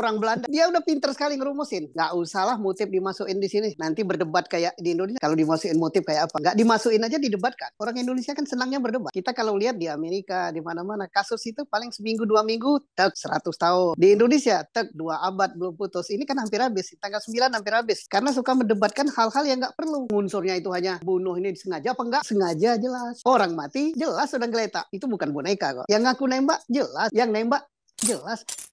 orang Belanda dia udah pinter sekali ngerumusin nggak usahlah motif dimasukin di sini nanti berdebat kayak di Indonesia kalau dimasukin motif kayak apa nggak dimasukin aja didebatkan orang Indonesia kan senangnya berdebat kita kalau lihat di Amerika di mana-mana kasus itu paling seminggu dua minggu tek seratus tahun di Indonesia tek dua abad belum putus ini kan hampir habis tanggal sembilan hampir habis karena suka mendebatkan hal-hal yang nggak perlu unsurnya itu hanya bunuh ini disengaja apa enggak sengaja jelas orang mati jelas sudah geletak itu bukan boneka kok yang ngaku nembak jelas yang nembak jelas